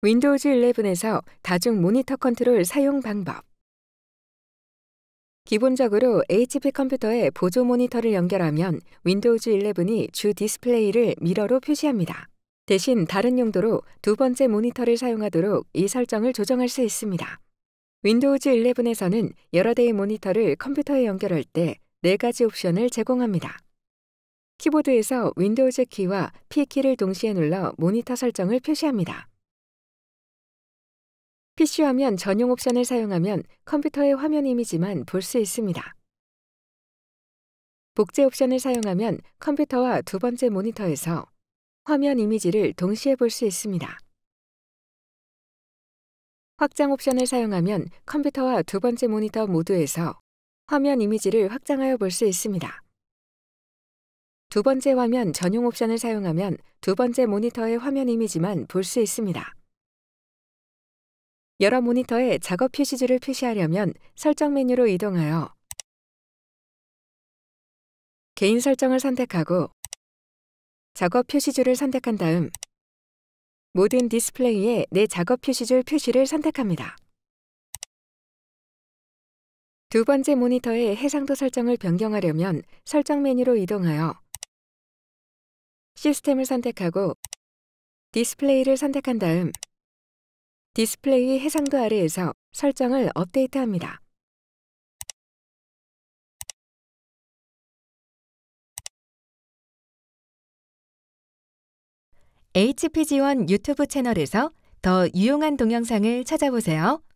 윈도우즈 11에서 다중 모니터 컨트롤 사용 방법 기본적으로 HP 컴퓨터에 보조 모니터를 연결하면 윈도우즈 11이 주 디스플레이를 미러로 표시합니다. 대신 다른 용도로 두 번째 모니터를 사용하도록 이 설정을 조정할 수 있습니다. 윈도우즈 11에서는 여러 대의 모니터를 컴퓨터에 연결할 때 네 가지 옵션을 제공합니다. 키보드에서 윈도우즈 키와 P키를 동시에 눌러 모니터 설정을 표시합니다. PC 화면 전용 옵션을 사용하면 컴퓨터의 화면 이미지만 볼 수 있습니다. 복제 옵션을 사용하면 컴퓨터와 두 번째 모니터에서 화면 이미지를 동시에 볼 수 있습니다. 확장 옵션을 사용하면 컴퓨터와 두 번째 모니터 모두에서 화면 이미지를 확장하여 볼 수 있습니다. 두 번째 화면 전용 옵션을 사용하면 두 번째 모니터의 화면 이미지만 볼 수 있습니다. 여러 모니터에 작업 표시줄을 표시하려면 설정 메뉴로 이동하여 개인 설정을 선택하고 작업 표시줄을 선택한 다음 모든 디스플레이에 내 작업 표시줄 표시를 선택합니다. 두 번째 모니터의 해상도 설정을 변경하려면 설정 메뉴로 이동하여 시스템을 선택하고 디스플레이를 선택한 다음 디스플레이 해상도 아래에서 설정을 업데이트합니다. HP지원 유튜브 채널에서 더 유용한 동영상을 찾아보세요.